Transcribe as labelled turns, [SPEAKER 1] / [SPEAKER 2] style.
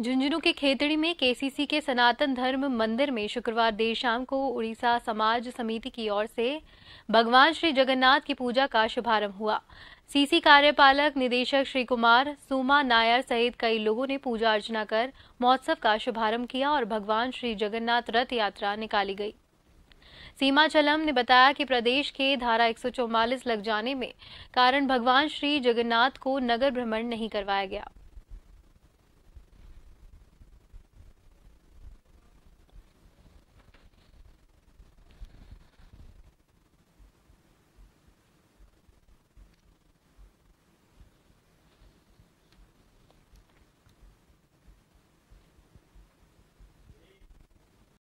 [SPEAKER 1] झुंझुनू के खेतड़ी में केसीसी के सनातन धर्म मंदिर में शुक्रवार देर शाम को उड़ीसा समाज समिति की ओर से भगवान श्री जगन्नाथ की पूजा का शुभारंभ हुआ सीसी कार्यपालक निदेशक श्री कुमार सुमा नायर सहित कई लोगों ने पूजा अर्चना कर महोत्सव का शुभारंभ किया और भगवान श्री जगन्नाथ रथ यात्रा निकाली गई सीमा चलम ने बताया कि प्रदेश के धारा एक लग जाने में कारण भगवान श्री जगन्नाथ को नगर भ्रमण नहीं करवाया गया